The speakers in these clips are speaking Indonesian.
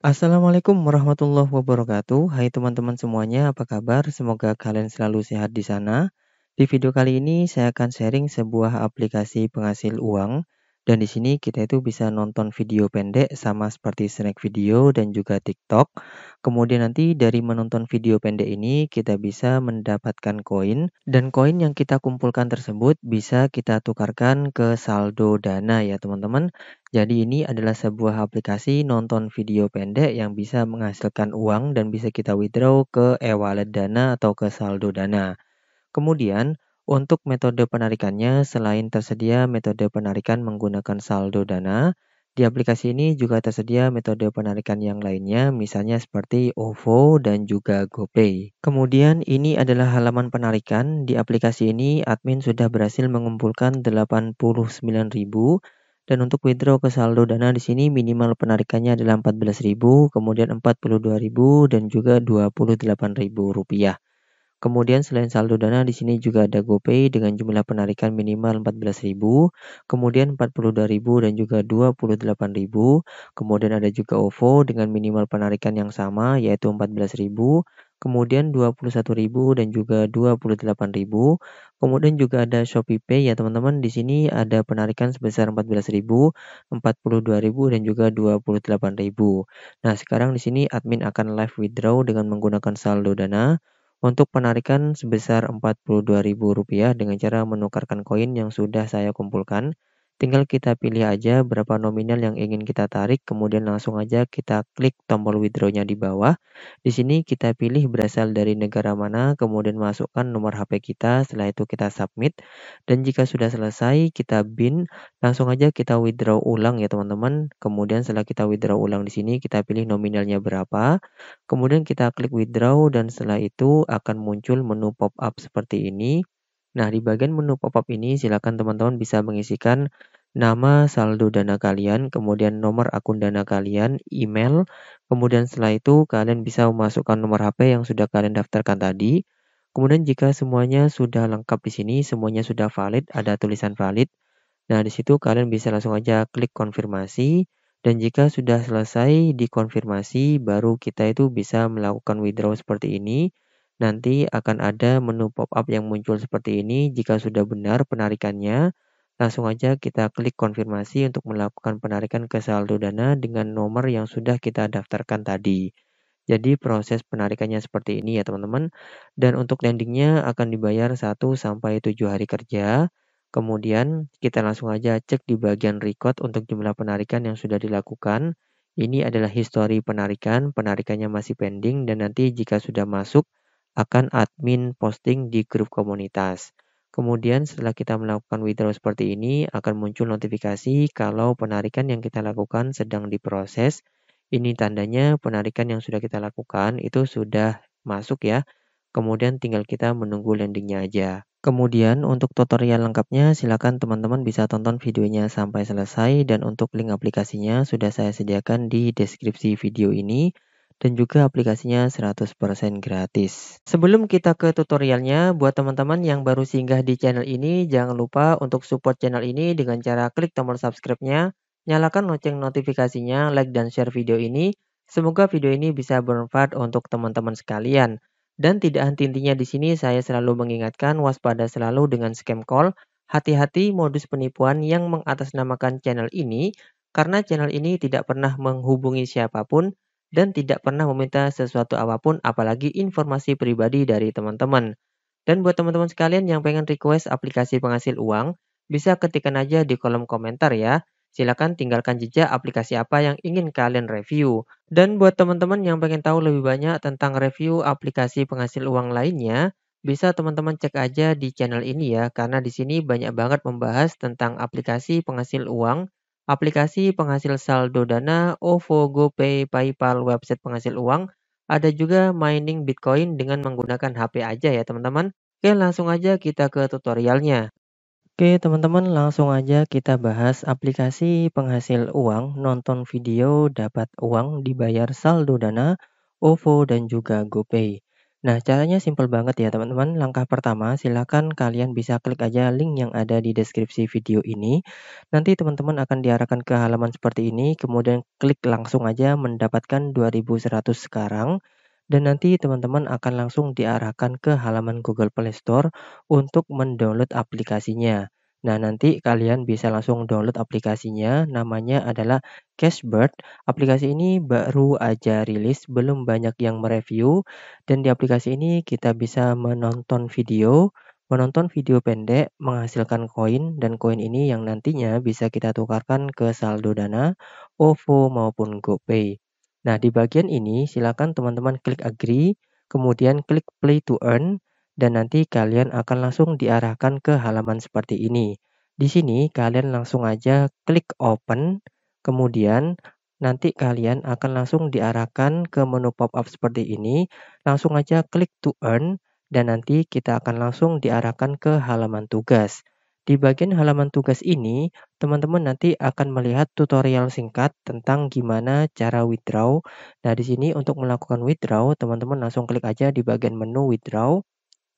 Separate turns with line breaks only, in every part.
Assalamualaikum warahmatullahi wabarakatuh. Hai teman-teman semuanya, apa kabar? Semoga kalian selalu sehat di sana. Di video kali ini, saya akan sharing sebuah aplikasi penghasil uang dan di sini kita itu bisa nonton video pendek sama seperti snack video dan juga TikTok. Kemudian nanti dari menonton video pendek ini kita bisa mendapatkan koin dan koin yang kita kumpulkan tersebut bisa kita tukarkan ke saldo Dana ya teman-teman. Jadi ini adalah sebuah aplikasi nonton video pendek yang bisa menghasilkan uang dan bisa kita withdraw ke e-wallet Dana atau ke saldo Dana. Kemudian untuk metode penarikannya, selain tersedia metode penarikan menggunakan saldo dana, di aplikasi ini juga tersedia metode penarikan yang lainnya, misalnya seperti OVO dan juga GoPay. Kemudian ini adalah halaman penarikan. Di aplikasi ini admin sudah berhasil mengumpulkan 89.000 dan untuk withdraw ke saldo dana di sini minimal penarikannya adalah 14.000, kemudian 42.000 dan juga 28.000 rupiah. Kemudian selain saldo dana di sini juga ada GoPay dengan jumlah penarikan minimal 14.000, kemudian 42.000 dan juga 28.000. Kemudian ada juga OVO dengan minimal penarikan yang sama yaitu 14.000, kemudian 21.000 dan juga 28.000. Kemudian juga ada Shopee Pay ya teman-teman di sini ada penarikan sebesar 14.000, 42.000 dan juga 28.000. Nah, sekarang di sini admin akan live withdraw dengan menggunakan saldo dana untuk penarikan sebesar Rp42.000 dengan cara menukarkan koin yang sudah saya kumpulkan Tinggal kita pilih aja berapa nominal yang ingin kita tarik, kemudian langsung aja kita klik tombol withdraw-nya di bawah. Di sini kita pilih berasal dari negara mana, kemudian masukkan nomor HP kita, setelah itu kita submit. Dan jika sudah selesai, kita bin, langsung aja kita withdraw ulang ya teman-teman. Kemudian setelah kita withdraw ulang di sini, kita pilih nominalnya berapa, kemudian kita klik withdraw, dan setelah itu akan muncul menu pop-up seperti ini. Nah, di bagian menu pop-up ini, silakan teman-teman bisa mengisikan nama saldo dana kalian, kemudian nomor akun dana kalian, email, kemudian setelah itu kalian bisa memasukkan nomor HP yang sudah kalian daftarkan tadi. Kemudian jika semuanya sudah lengkap di sini, semuanya sudah valid, ada tulisan valid. Nah, di situ kalian bisa langsung aja klik konfirmasi dan jika sudah selesai dikonfirmasi baru kita itu bisa melakukan withdraw seperti ini. Nanti akan ada menu pop up yang muncul seperti ini jika sudah benar penarikannya. Langsung aja kita klik konfirmasi untuk melakukan penarikan ke saldo dana dengan nomor yang sudah kita daftarkan tadi. Jadi proses penarikannya seperti ini ya teman-teman. Dan untuk landingnya akan dibayar 1 sampai 7 hari kerja. Kemudian kita langsung aja cek di bagian record untuk jumlah penarikan yang sudah dilakukan. Ini adalah histori penarikan, penarikannya masih pending dan nanti jika sudah masuk akan admin posting di grup komunitas. Kemudian setelah kita melakukan withdraw seperti ini, akan muncul notifikasi kalau penarikan yang kita lakukan sedang diproses. Ini tandanya penarikan yang sudah kita lakukan itu sudah masuk ya. Kemudian tinggal kita menunggu landingnya aja. Kemudian untuk tutorial lengkapnya silakan teman-teman bisa tonton videonya sampai selesai dan untuk link aplikasinya sudah saya sediakan di deskripsi video ini dan juga aplikasinya 100% gratis. Sebelum kita ke tutorialnya, buat teman-teman yang baru singgah di channel ini, jangan lupa untuk support channel ini dengan cara klik tombol subscribe-nya, nyalakan lonceng notifikasinya, like dan share video ini. Semoga video ini bisa bermanfaat untuk teman-teman sekalian. Dan tidak henti-hentinya di sini saya selalu mengingatkan waspada selalu dengan scam call, hati-hati modus penipuan yang mengatasnamakan channel ini karena channel ini tidak pernah menghubungi siapapun dan tidak pernah meminta sesuatu apapun apalagi informasi pribadi dari teman-teman. Dan buat teman-teman sekalian yang pengen request aplikasi penghasil uang, bisa ketikkan aja di kolom komentar ya. Silahkan tinggalkan jejak aplikasi apa yang ingin kalian review. Dan buat teman-teman yang pengen tahu lebih banyak tentang review aplikasi penghasil uang lainnya, bisa teman-teman cek aja di channel ini ya, karena di sini banyak banget membahas tentang aplikasi penghasil uang aplikasi penghasil saldo dana, OVO, GoPay, PayPal, website penghasil uang, ada juga mining Bitcoin dengan menggunakan HP aja ya teman-teman. Oke, langsung aja kita ke tutorialnya. Oke, teman-teman, langsung aja kita bahas aplikasi penghasil uang, nonton video, dapat uang, dibayar saldo dana, OVO, dan juga GoPay. Nah, caranya simple banget ya teman-teman. Langkah pertama, silakan kalian bisa klik aja link yang ada di deskripsi video ini. Nanti teman-teman akan diarahkan ke halaman seperti ini, kemudian klik langsung aja mendapatkan 2100 sekarang. Dan nanti teman-teman akan langsung diarahkan ke halaman Google Play Store untuk mendownload aplikasinya. Nah, nanti kalian bisa langsung download aplikasinya. Namanya adalah Cashbird. Aplikasi ini baru aja rilis, belum banyak yang mereview. Dan di aplikasi ini kita bisa menonton video, menonton video pendek, menghasilkan koin, dan koin ini yang nantinya bisa kita tukarkan ke saldo dana, OVO maupun GoPay. Nah, di bagian ini silakan teman-teman klik agree, kemudian klik play to earn, dan nanti kalian akan langsung diarahkan ke halaman seperti ini. Di sini kalian langsung aja klik open, kemudian nanti kalian akan langsung diarahkan ke menu pop-up seperti ini. Langsung aja klik to earn dan nanti kita akan langsung diarahkan ke halaman tugas. Di bagian halaman tugas ini, teman-teman nanti akan melihat tutorial singkat tentang gimana cara withdraw. Nah, di sini untuk melakukan withdraw, teman-teman langsung klik aja di bagian menu withdraw.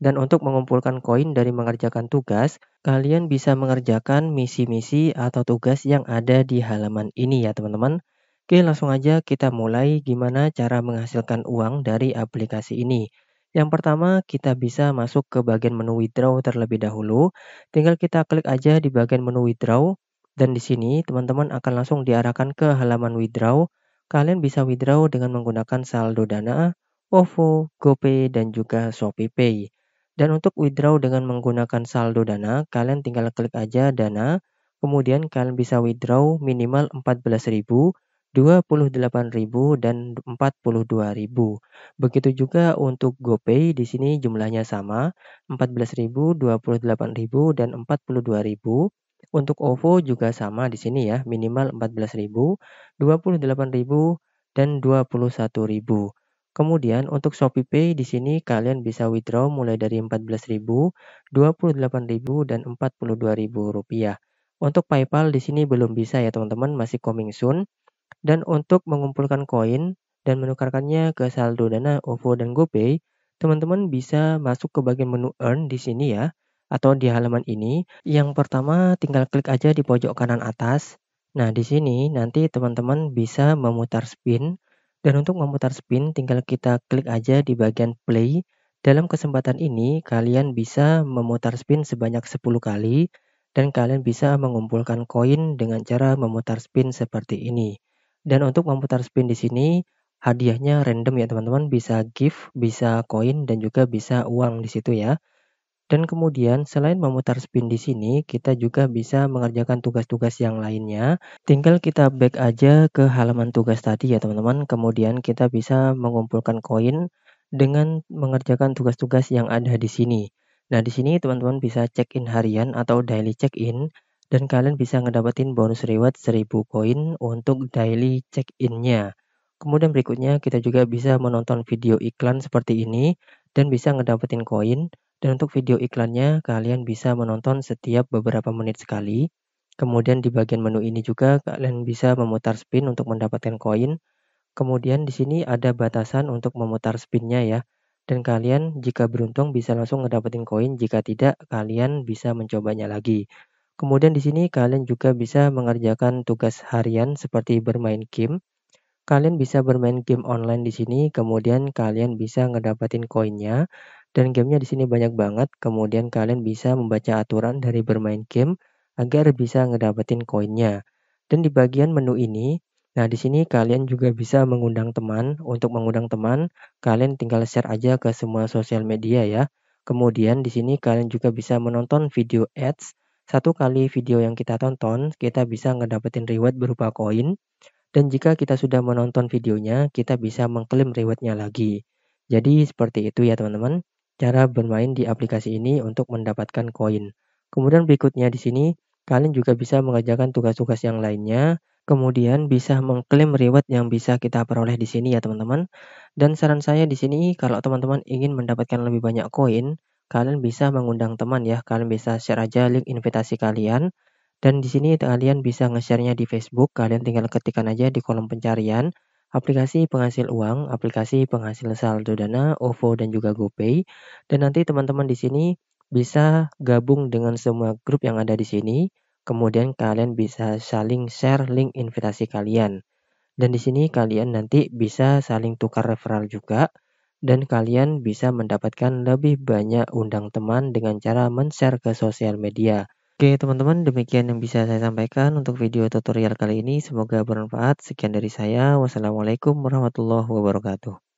Dan untuk mengumpulkan koin dari mengerjakan tugas, kalian bisa mengerjakan misi-misi atau tugas yang ada di halaman ini ya teman-teman. Oke, langsung aja kita mulai gimana cara menghasilkan uang dari aplikasi ini. Yang pertama, kita bisa masuk ke bagian menu withdraw terlebih dahulu. Tinggal kita klik aja di bagian menu withdraw. Dan di sini, teman-teman akan langsung diarahkan ke halaman withdraw. Kalian bisa withdraw dengan menggunakan saldo dana, OVO, GoPay, dan juga ShopeePay. Dan untuk withdraw dengan menggunakan saldo Dana, kalian tinggal klik aja Dana, kemudian kalian bisa withdraw minimal 14.000, 28.000 dan 42.000. Begitu juga untuk GoPay di sini jumlahnya sama, 14.000, 28.000 dan 42.000. Untuk OVO juga sama di sini ya, minimal 14.000, 28.000 dan 21.000. Kemudian untuk ShopeePay di sini kalian bisa withdraw mulai dari 14.000, 28.000 dan 42.000 rupiah. Untuk PayPal di sini belum bisa ya teman-teman, masih coming soon. Dan untuk mengumpulkan koin dan menukarkannya ke saldo Dana, OVO dan GoPay, teman-teman bisa masuk ke bagian menu earn di sini ya atau di halaman ini. Yang pertama tinggal klik aja di pojok kanan atas. Nah, di sini nanti teman-teman bisa memutar spin dan untuk memutar spin, tinggal kita klik aja di bagian play. Dalam kesempatan ini, kalian bisa memutar spin sebanyak 10 kali, dan kalian bisa mengumpulkan koin dengan cara memutar spin seperti ini. Dan untuk memutar spin di sini, hadiahnya random ya teman-teman, bisa gift, bisa koin, dan juga bisa uang di situ ya. Dan kemudian selain memutar spin di sini, kita juga bisa mengerjakan tugas-tugas yang lainnya. Tinggal kita back aja ke halaman tugas tadi ya teman-teman. Kemudian kita bisa mengumpulkan koin dengan mengerjakan tugas-tugas yang ada di sini. Nah, di sini teman-teman bisa check-in harian atau daily check-in dan kalian bisa ngedapetin bonus reward 1000 koin untuk daily check innya. Kemudian berikutnya kita juga bisa menonton video iklan seperti ini dan bisa ngedapetin koin dan untuk video iklannya, kalian bisa menonton setiap beberapa menit sekali. Kemudian di bagian menu ini juga kalian bisa memutar spin untuk mendapatkan koin. Kemudian di sini ada batasan untuk memutar spinnya ya. Dan kalian jika beruntung bisa langsung ngedapetin koin, jika tidak kalian bisa mencobanya lagi. Kemudian di sini kalian juga bisa mengerjakan tugas harian seperti bermain game. Kalian bisa bermain game online di sini, kemudian kalian bisa ngedapetin koinnya dan gamenya di sini banyak banget. Kemudian kalian bisa membaca aturan dari bermain game agar bisa ngedapetin koinnya. Dan di bagian menu ini, nah di sini kalian juga bisa mengundang teman. Untuk mengundang teman, kalian tinggal share aja ke semua sosial media ya. Kemudian di sini kalian juga bisa menonton video ads. Satu kali video yang kita tonton, kita bisa ngedapetin reward berupa koin. Dan jika kita sudah menonton videonya, kita bisa mengklaim rewardnya lagi. Jadi seperti itu ya teman-teman cara bermain di aplikasi ini untuk mendapatkan koin. Kemudian berikutnya di sini, kalian juga bisa mengerjakan tugas-tugas yang lainnya, kemudian bisa mengklaim reward yang bisa kita peroleh di sini ya teman-teman. Dan saran saya di sini, kalau teman-teman ingin mendapatkan lebih banyak koin, kalian bisa mengundang teman ya, kalian bisa share aja link invitasi kalian. Dan di sini kalian bisa nge-share-nya di Facebook, kalian tinggal ketikkan aja di kolom pencarian, aplikasi penghasil uang, aplikasi penghasil saldo dana, OVO, dan juga GoPay. Dan nanti teman-teman di sini bisa gabung dengan semua grup yang ada di sini. Kemudian kalian bisa saling share link invitasi kalian. Dan di sini kalian nanti bisa saling tukar referral juga. Dan kalian bisa mendapatkan lebih banyak undang teman dengan cara men-share ke sosial media. Oke teman-teman, demikian yang bisa saya sampaikan untuk video tutorial kali ini. Semoga bermanfaat. Sekian dari saya. Wassalamualaikum warahmatullahi wabarakatuh.